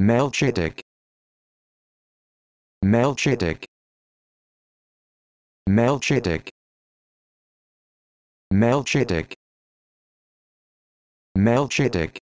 Melchitic Melchitic Melchitic Melchitic Melchitic